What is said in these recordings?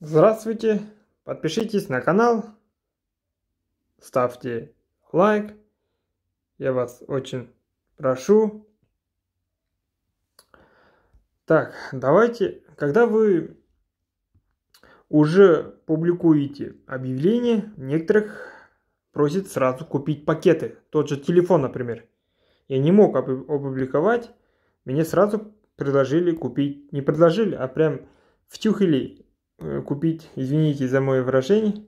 Здравствуйте! Подпишитесь на канал, ставьте лайк. Я вас очень прошу. Так, давайте, когда вы уже публикуете объявление, некоторых просит сразу купить пакеты. Тот же телефон, например. Я не мог опубликовать, мне сразу предложили купить. Не предложили, а прям втюхали Э, купить, извините за мое выражение.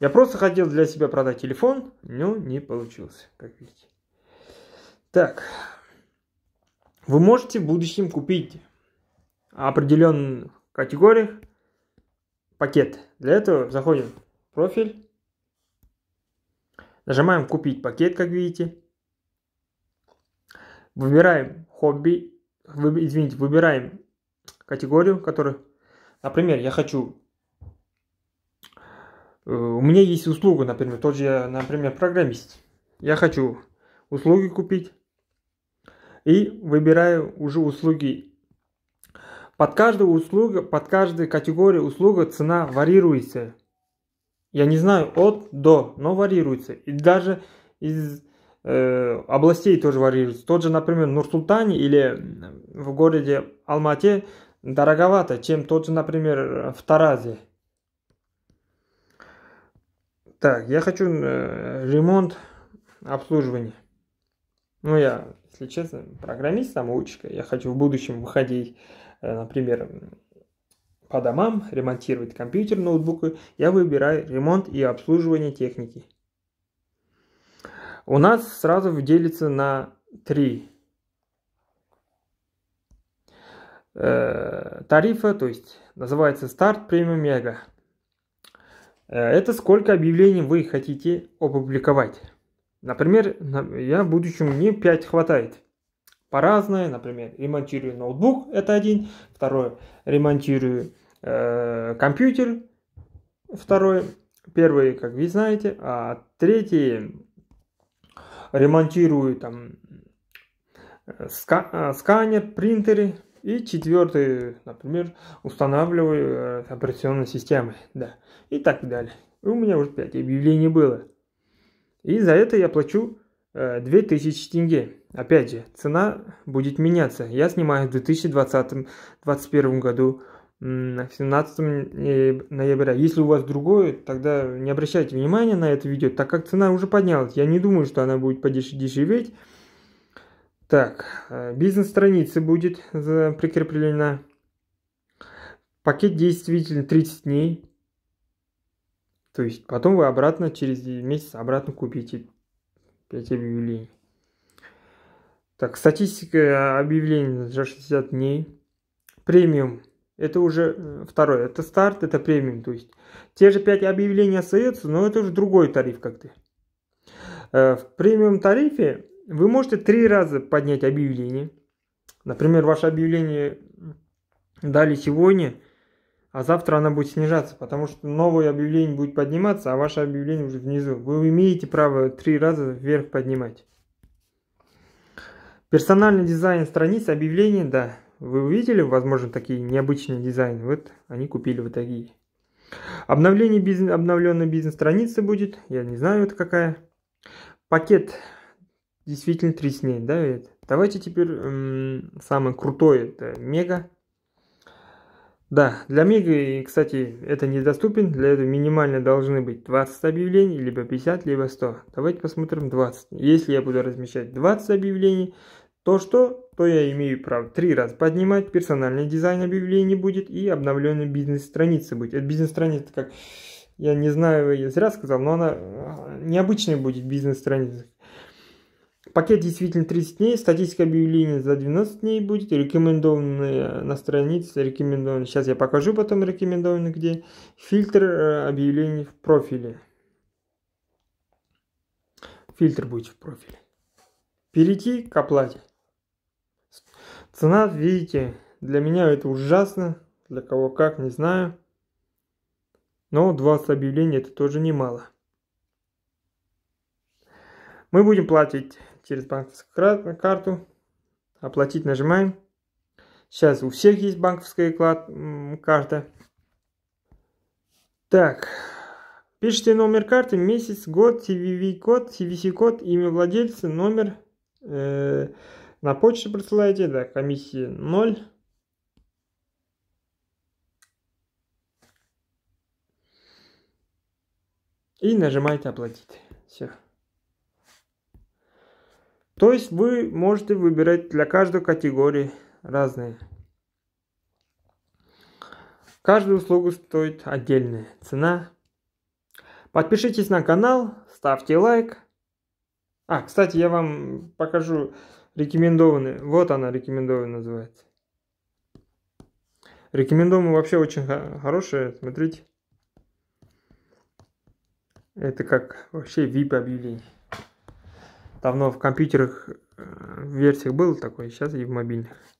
Я просто хотел для себя продать телефон, но не получился, как видите. Так, вы можете в будущем купить определенных категориях пакет. Для этого заходим в профиль, нажимаем купить пакет, как видите. Выбираем хобби, вы, извините, выбираем категорию, которую Например, я хочу... Э, у меня есть услуга, например, тот же я, например, программист. Я хочу услуги купить и выбираю уже услуги. Под каждую услугу, под каждую категорию услуга цена варьируется. Я не знаю от до, но варьируется. И даже из э, областей тоже варьируется. Тот же, например, в Нур-Султане или в городе Алмате дороговато, чем тот же, например, в Таразе. Так, я хочу э, ремонт обслуживания. Ну, я, если честно, программист, самоучка. Я хочу в будущем выходить, э, например, по домам, ремонтировать компьютер, ноутбуки. Я выбираю ремонт и обслуживание техники. У нас сразу делится на три э, тарифа, то есть называется старт премиум мега. Э, это сколько объявлений вы хотите опубликовать. Например, я в будущем мне 5 хватает. По разное, например, ремонтирую ноутбук, это один. Второе, ремонтирую э, компьютер. второй, первый как вы знаете. А третий ремонтирую там э, ска э, сканер, принтеры, и четвертый, например, устанавливаю э, операционные системы, да, и так далее. И у меня уже 5 объявлений было. И за это я плачу 2000 э, тенге. Опять же, цена будет меняться. Я снимаю в 2020-2021 году, 17 ноября. Если у вас другое, тогда не обращайте внимания на это видео, так как цена уже поднялась. Я не думаю, что она будет подешеветь. Так, э, бизнес-страница будет прикреплена. Пакет действительно 30 дней. То есть потом вы обратно через месяц обратно купите 5 объявлений. Так, статистика объявлений за 60 дней. Премиум. Это уже э, второе. Это старт, это премиум. То есть те же 5 объявлений остаются, но это уже другой тариф как-то. Э, в премиум тарифе вы можете три раза поднять объявление. Например, ваше объявление дали сегодня, а завтра оно будет снижаться, потому что новое объявление будет подниматься, а ваше объявление уже внизу. Вы имеете право три раза вверх поднимать. Персональный дизайн страниц, объявлений, да. Вы увидели, возможно, такие необычные дизайны. Вот они купили вот такие. Обновление бизнес, обновленной бизнес-страницы будет. Я не знаю, это какая. Пакет действительно треснет, да, это. Давайте теперь эм, самое крутое, это мега. Да, для мега, кстати, это недоступен, для этого минимально должны быть 20 объявлений, либо 50, либо 100. Давайте посмотрим 20. Если я буду размещать 20 объявлений, то что? То я имею право три раза поднимать, персональный дизайн объявлений будет и обновленная бизнес-страница будет. Это бизнес-страница как, я не знаю, я зря сказал, но она э, необычная будет бизнес-страница Пакет действительно 30 дней, статистика объявления за 12 дней будет, рекомендованные на странице, рекомендованные, сейчас я покажу потом рекомендованные где, фильтр э, объявлений в профиле. Фильтр будет в профиле. Перейти к оплате. Цена, видите, для меня это ужасно, для кого как, не знаю. Но 20 объявлений это тоже немало. Мы будем платить через банковскую карту. Оплатить нажимаем. Сейчас у всех есть банковская карта. Так. Пишите номер карты, месяц, год, CVV-код, CVC-код, имя владельца, номер. Э, на почту присылаете, да, комиссия 0. И нажимаете оплатить. Все. То есть вы можете выбирать для каждой категории разные. Каждую услугу стоит отдельная цена. Подпишитесь на канал, ставьте лайк. А, кстати, я вам покажу рекомендованные. Вот она рекомендованная называется. Рекомендованная вообще очень хорошая, смотрите. Это как вообще VIP объявление давно в компьютерах э, версиях был такой, сейчас и в мобильных.